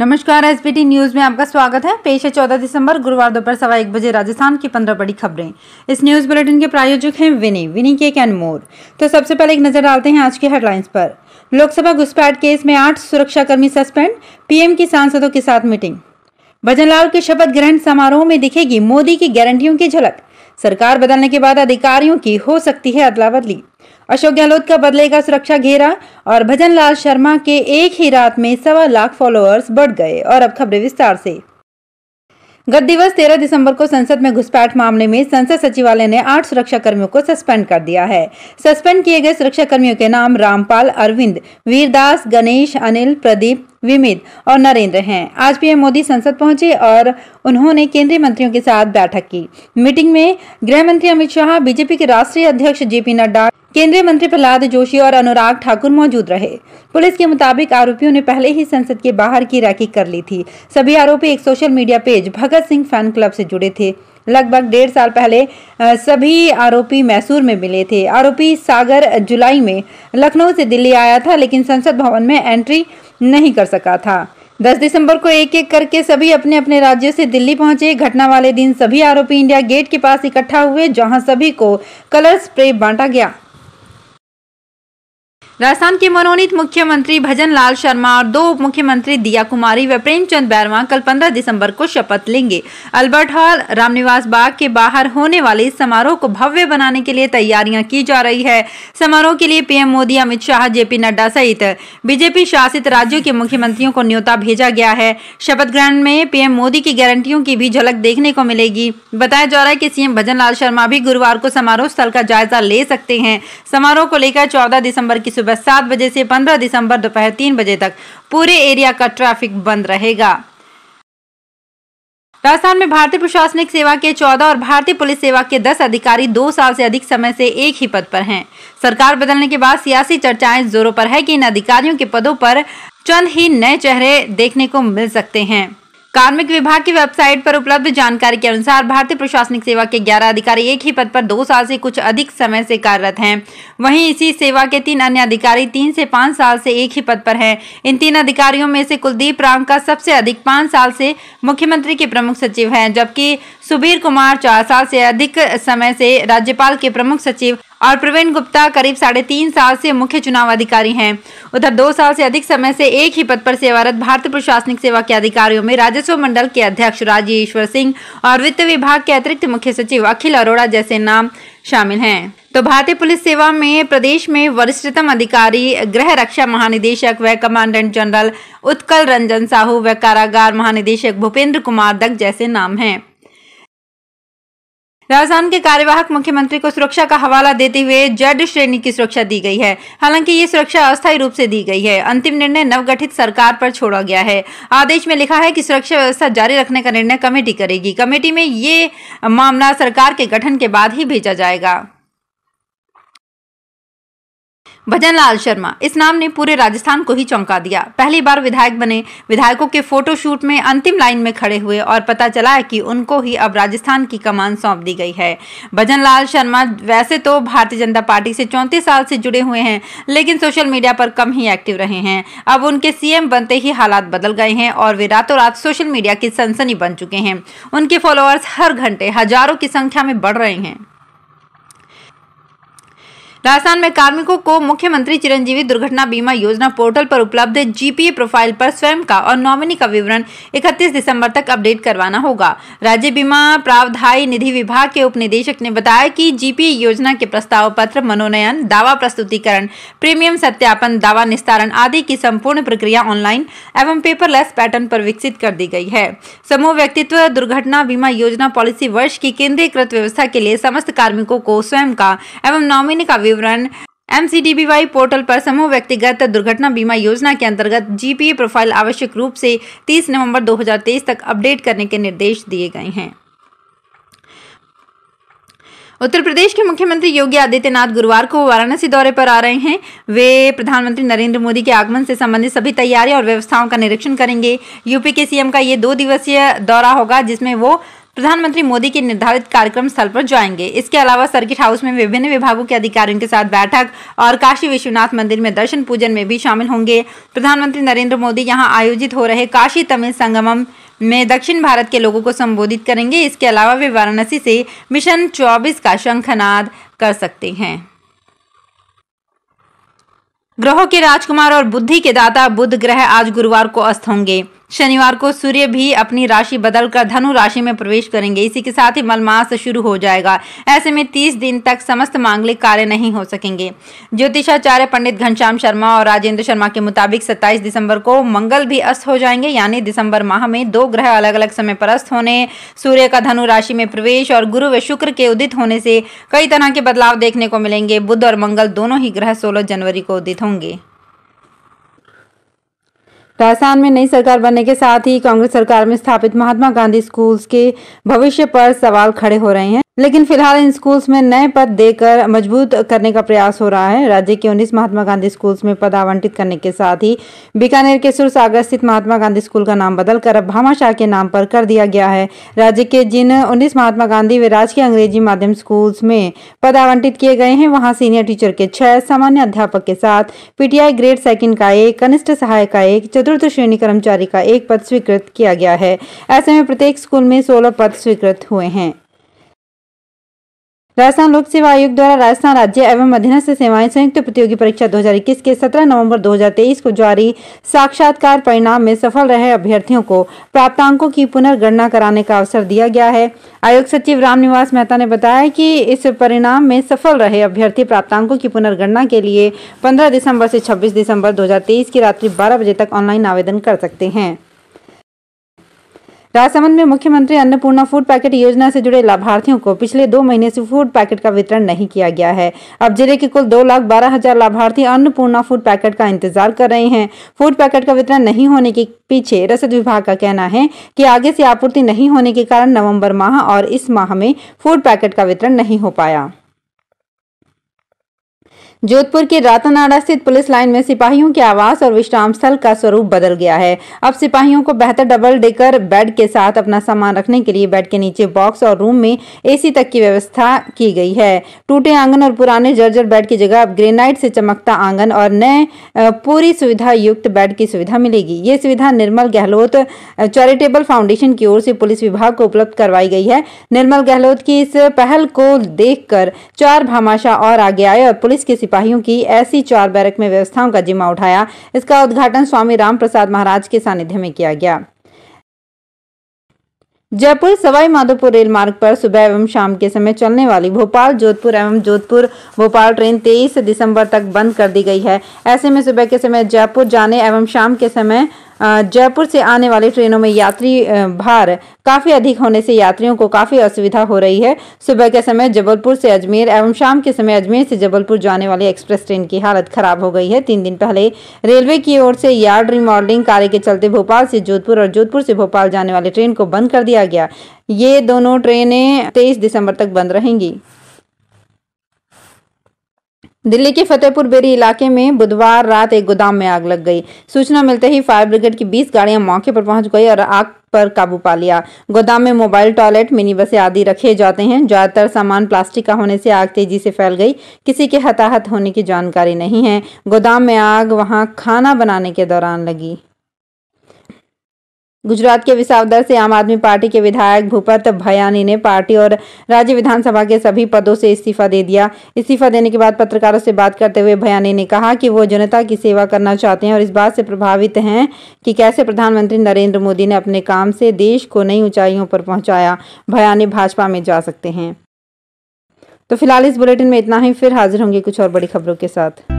नमस्कार S T news में आपका स्वागत है पेश है चौदह दिसंबर गुरुवार दोपहर सवा एक बजे राजस्थान की पंद्रह बड़ी खबरें इस न्यूज़ बुलेटिन के प्रायोजक हैं विनी विनी के कैन मोर तो सबसे पहले एक नज़र डालते हैं आज की हेडलाइंस पर लोकसभा घुसपैठ केस में आठ सुरक्षाकर्मी सस्पेंड पीएम की सांसदों के साथ मीटिंग लाल के शपथ ग्रहण समारोह में दिखेगी मोदी की गारंटियों की झलक सरकार बदलने के बाद अधिकारियों की हो सकती है अदला बदली अशोक गहलोत का बदलेगा सुरक्षा घेरा और भजन लाल शर्मा के एक ही रात में सवा लाख फॉलोअर्स बढ़ गए और अब खबरें विस्तार से गत दिवस तेरह दिसंबर को संसद में घुसपैठ मामले में संसद सचिवालय ने आठ सुरक्षा कर्मियों को सस्पेंड कर दिया है सस्पेंड किए गए सुरक्षा कर्मियों के नाम रामपाल अरविंद वीरदास गणेश अनिल प्रदीप विमित और नरेंद्र हैं आज पीएम मोदी संसद पहुंचे और उन्होंने केंद्रीय मंत्रियों के साथ बैठक की मीटिंग में गृह मंत्री अमित शाह बीजेपी के राष्ट्रीय अध्यक्ष जेपी नड्डा केंद्रीय मंत्री प्रहलाद जोशी और अनुराग ठाकुर मौजूद रहे पुलिस के मुताबिक आरोपियों ने पहले ही संसद के बाहर की रैकिंग कर ली थी सभी आरोपी एक social media page Bhagat Singh fan club से जुड़े थे लगभग डेढ़ साल पहले सभी आरोपी मैसूर में मिले थे आरोपी सागर जुलाई में लखनऊ से दिल्ली आया था लेकिन संसद भवन में एंट्री नहीं कर सका था 10 दिसंबर को एक एक करके सभी अपने अपने राज्यों से दिल्ली पहुंचे घटना वाले दिन सभी आरोपी इंडिया गेट के पास इकट्ठा हुए जहां सभी को कलर स्प्रे बांटा गया राजस्थान के मनोनीत मुख्यमंत्री भजन लाल शर्मा और दो उप मुख्यमंत्री दिया कुमारी व प्रेमचंद बैरवा कल 15 दिसंबर को शपथ लेंगे अल्बर्ट हॉल रामनिवास बाग के बाहर होने वाले इस समारोह को भव्य बनाने के लिए तैयारियां की जा रही है समारोह के लिए पीएम मोदी अमित शाह जेपी नड्डा सहित बीजेपी शासित राज्यों के मुख्यमंत्रियों को न्योता भेजा गया है शपथ ग्रहण में पीएम मोदी की गारंटियों की भी झलक देखने को मिलेगी बताया जा रहा है की सीएम भजन लाल शर्मा भी गुरुवार को समारोह स्थल का जायजा ले सकते हैं समारोह को लेकर चौदह दिसम्बर की सुबह सुबह सात बजे से पंद्रह दिसंबर दोपहर तीन बजे तक पूरे एरिया का ट्रैफिक बंद रहेगा राजस्थान में भारतीय प्रशासनिक सेवा के 14 और भारतीय पुलिस सेवा के 10 अधिकारी दो साल से अधिक समय से एक ही पद पर हैं। सरकार बदलने के बाद सियासी चर्चाएं जोरों पर है कि इन अधिकारियों के पदों पर चंद ही नए चेहरे देखने को मिल सकते हैं कार्मिक विभाग की वेबसाइट पर उपलब्ध जानकारी के अनुसार भारतीय प्रशासनिक सेवा के 11 अधिकारी एक ही पद पर दो साल से कुछ अधिक समय से कार्यरत हैं वहीं इसी सेवा के तीन अन्य अधिकारी तीन से पाँच साल से एक ही पद पर हैं इन तीन अधिकारियों में से कुलदीप राम का सबसे अधिक पाँच साल से मुख्यमंत्री के प्रमुख सचिव हैं जबकि सुबीर कुमार चार साल से अधिक समय से राज्यपाल के प्रमुख सचिव और प्रवीण गुप्ता करीब साढ़े तीन साल से मुख्य चुनाव अधिकारी हैं उधर दो साल से अधिक समय से एक ही पद पर सेवारत भारतीय प्रशासनिक सेवा के अधिकारियों में राजस्व मंडल के अध्यक्ष राजेश्वर सिंह और वित्त विभाग के अतिरिक्त मुख्य सचिव अखिल अरोड़ा जैसे नाम शामिल हैं तो भारतीय पुलिस सेवा में प्रदेश में वरिष्ठतम अधिकारी गृह रक्षा महानिदेशक व कमांडेंट जनरल उत्कल रंजन साहू व कारागार महानिदेशक भूपेंद्र कुमार दग जैसे नाम हैं राजस्थान के कार्यवाहक मुख्यमंत्री को सुरक्षा का हवाला देते हुए जेड श्रेणी की सुरक्षा दी गई है हालांकि ये सुरक्षा अस्थायी रूप से दी गई है अंतिम निर्णय नवगठित सरकार पर छोड़ा गया है आदेश में लिखा है कि सुरक्षा व्यवस्था जारी रखने का निर्णय कमेटी करेगी कमेटी में ये मामला सरकार के गठन के बाद ही भेजा जाएगा भजन लाल शर्मा इस नाम ने पूरे राजस्थान को ही चौंका दिया पहली बार विधायक बने विधायकों के फोटोशूट में अंतिम लाइन में खड़े हुए और पता चला है कि उनको ही अब राजस्थान की कमान सौंप दी गई है भजन लाल शर्मा वैसे तो भारतीय जनता पार्टी से चौंतीस साल से जुड़े हुए हैं लेकिन सोशल मीडिया पर कम ही एक्टिव रहे हैं अब उनके सीएम बनते ही हालात बदल गए हैं और वे रातों रात सोशल मीडिया की सनसनी बन चुके हैं उनके फॉलोअर्स हर घंटे हजारों की संख्या में बढ़ रहे हैं राजस्थान में कार्मिकों को मुख्यमंत्री चिरंजीवी दुर्घटना बीमा योजना पोर्टल पर उपलब्ध जीपीए प्रोफाइल पर स्वयं का और नॉमिनी का विवरण 31 दिसंबर तक अपडेट करवाना होगा राज्य बीमा प्रावधायी निधि विभाग के उप निदेशक ने बताया कि जीपीए योजना के प्रस्ताव पत्र मनोनयन दावा प्रस्तुतिकरण प्रीमियम सत्यापन दावा निस्तारण आदि की संपूर्ण प्रक्रिया ऑनलाइन एवं पेपरलेस पैटर्न पर विकसित कर दी गई है समूह व्यक्तित्व दुर्घटना बीमा योजना पॉलिसी वर्ष की केंद्रीयकृत व्यवस्था के लिए समस्त कार्मिकों को स्वयं का एवं नॉमिनी का विवरण एम पोर्टल पर समूह व्यक्तिगत दुर्घटना बीमा योजना के अंतर्गत जीपीए प्रोफाइल आवश्यक रूप से 30 नवंबर 2023 तक अपडेट करने के निर्देश दिए गए हैं उत्तर प्रदेश के मुख्यमंत्री योगी आदित्यनाथ गुरुवार को वाराणसी दौरे पर आ रहे हैं वे प्रधानमंत्री नरेंद्र मोदी के आगमन से संबंधित सभी तैयारियां और व्यवस्थाओं का निरीक्षण करेंगे यूपी के सीएम का ये दो दिवसीय दौरा होगा जिसमें वो प्रधानमंत्री मोदी के निर्धारित कार्यक्रम स्थल पर जाएंगे इसके अलावा सर्किट हाउस में विभिन्न विभागों के अधिकारियों के साथ बैठक और काशी विश्वनाथ मंदिर में दर्शन पूजन में भी शामिल होंगे प्रधानमंत्री नरेंद्र मोदी यहाँ आयोजित हो रहे काशी तमिल संगमम में दक्षिण भारत के लोगों को संबोधित करेंगे इसके अलावा वे वाराणसी से मिशन चौबीस का शंखनाद कर सकते हैं ग्रहों के राजकुमार और बुद्धि के दाता बुद्ध ग्रह आज गुरुवार को अस्त होंगे शनिवार को सूर्य भी अपनी राशि बदलकर धनु राशि में प्रवेश करेंगे इसी के साथ ही मलमास शुरू हो जाएगा ऐसे में तीस दिन तक समस्त मांगलिक कार्य नहीं हो सकेंगे ज्योतिषाचार्य पंडित घनश्याम शर्मा और राजेंद्र शर्मा के मुताबिक सत्ताईस दिसंबर को मंगल भी अस्त हो जाएंगे यानी दिसंबर माह में दो ग्रह अलग अलग समय पर अस्त होने सूर्य का धनु राशि में प्रवेश और गुरु व शुक्र के उदित होने से कई तरह के बदलाव देखने को मिलेंगे बुध और मंगल दोनों ही ग्रह सोलह जनवरी को उदित होंगे राजस्थान में नई सरकार बनने के साथ ही कांग्रेस सरकार में स्थापित महात्मा गांधी स्कूल्स के भविष्य पर सवाल खड़े हो रहे हैं लेकिन फिलहाल इन स्कूल्स में नए पद देकर मजबूत करने का प्रयास हो रहा है राज्य के 19 महात्मा गांधी स्कूल्स में पद आवंटित करने के साथ ही बीकानेर के सुरसागर स्थित महात्मा गांधी स्कूल का नाम बदलकर अब भामाशाह के नाम पर कर दिया गया है राज्य के जिन 19 महात्मा गांधी व राजकीय अंग्रेजी माध्यम स्कूल्स में पद आवंटित किए गए हैं वहाँ सीनियर टीचर के छह सामान्य अध्यापक के साथ पीटीआई ग्रेड सेकेंड का एक कनिष्ठ सहायक का एक चतुर्थ श्रेणी कर्मचारी का एक पद स्वीकृत किया गया है ऐसे में प्रत्येक स्कूल में सोलह पद स्वीकृत हुए हैं राजस्थान लोक सेवा आयोग द्वारा राजस्थान राज्य एवं अधीनस्थ सेवाएं संयुक्त प्रतियोगी परीक्षा 2021 के 17 नवंबर 2023 को जारी साक्षात्कार परिणाम में सफल रहे अभ्यर्थियों को प्राप्तांकों की पुनर्गणना कराने का अवसर दिया गया है आयोग सचिव रामनिवास मेहता ने बताया कि इस परिणाम में सफल रहे अभ्यर्थी प्राप्तांकों की पुनर्गणना के लिए पंद्रह दिसम्बर से छब्बीस दिसम्बर दो की रात्रि बारह बजे तक ऑनलाइन आवेदन कर सकते हैं राजसमंद में मुख्यमंत्री अन्नपूर्णा फूड पैकेट योजना से जुड़े लाभार्थियों को पिछले दो महीने से फूड पैकेट का वितरण नहीं किया गया है अब जिले के कुल दो लाख बारह हजार लाभार्थी अन्नपूर्णा फूड पैकेट का इंतजार कर रहे हैं फूड पैकेट का वितरण नहीं होने के पीछे रसद विभाग का कहना है कि आगे से आपूर्ति नहीं होने के कारण नवम्बर माह और इस माह में फूड पैकेट का वितरण नहीं हो पाया जोधपुर के रातनाड़ा स्थित पुलिस लाइन में सिपाहियों के आवास और विश्राम स्थल का स्वरूप बदल गया है अब सिपाहियों को बेहतर डबल डेकर बेड के साथ अपना सामान रखने के लिए बेड के नीचे बॉक्स और रूम में एसी तक की व्यवस्था की गई है टूटे आंगन और पुराने जर्जर बेड की जगह अब ग्रेनाइट से चमकता आंगन और नए पूरी सुविधा युक्त बेड की सुविधा मिलेगी ये सुविधा निर्मल गहलोत चैरिटेबल फाउंडेशन की ओर से पुलिस विभाग को उपलब्ध करवाई गई है निर्मल गहलोत की इस पहल को देखकर चार भामाशाह और आगे आए और पुलिस के सिपाहियों की ऐसी चार बैरक में व्यवस्थाओं का जिम्मा उठाया इसका उद्घाटन स्वामी राम प्रसाद महाराज के सानिध्य में किया गया जयपुर सवाई माधोपुर रेल मार्ग पर सुबह एवं शाम के समय चलने वाली भोपाल जोधपुर एवं जोधपुर भोपाल ट्रेन 23 दिसंबर तक बंद कर दी गई है ऐसे में सुबह के समय जयपुर जाने एवं शाम के समय जयपुर से आने वाली ट्रेनों में यात्री भार काफ़ी अधिक होने से यात्रियों को काफ़ी असुविधा हो रही है सुबह के समय जबलपुर से अजमेर एवं शाम के समय अजमेर से जबलपुर जाने वाली एक्सप्रेस ट्रेन की हालत खराब हो गई है तीन दिन पहले रेलवे की ओर से यार्ड रिमॉडलिंग कार्य के चलते भोपाल से जोधपुर और जोधपुर से भोपाल जाने वाली ट्रेन को बंद कर दिया गया ये दोनों ट्रेनें तेईस दिसंबर तक बंद रहेंगी दिल्ली के फतेहपुर बेरी इलाके में बुधवार रात एक गोदाम में आग लग गई सूचना मिलते ही फायर ब्रिगेड की 20 गाड़ियां मौके पर पहुंच गई और आग पर काबू पा लिया गोदाम में मोबाइल टॉयलेट मिनी बसें आदि रखे जाते हैं ज्यादातर सामान प्लास्टिक का होने से आग तेजी से फैल गई किसी के हताहत होने की जानकारी नहीं है गोदाम में आग वहाँ खाना बनाने के दौरान लगी गुजरात के विसावदर से आम आदमी पार्टी के विधायक भूपत भयानी ने पार्टी और राज्य विधानसभा के सभी पदों से इस्तीफा दे दिया इस्तीफा देने के बाद पत्रकारों से बात करते हुए भयानी ने कहा कि वो जनता की सेवा करना चाहते हैं और इस बात से प्रभावित हैं कि कैसे प्रधानमंत्री नरेंद्र मोदी ने अपने काम से देश को नई ऊंचाइयों पर पहुंचाया भयानी भाजपा में जा सकते हैं तो फिलहाल इस बुलेटिन में इतना ही फिर हाजिर होंगे कुछ और बड़ी खबरों के साथ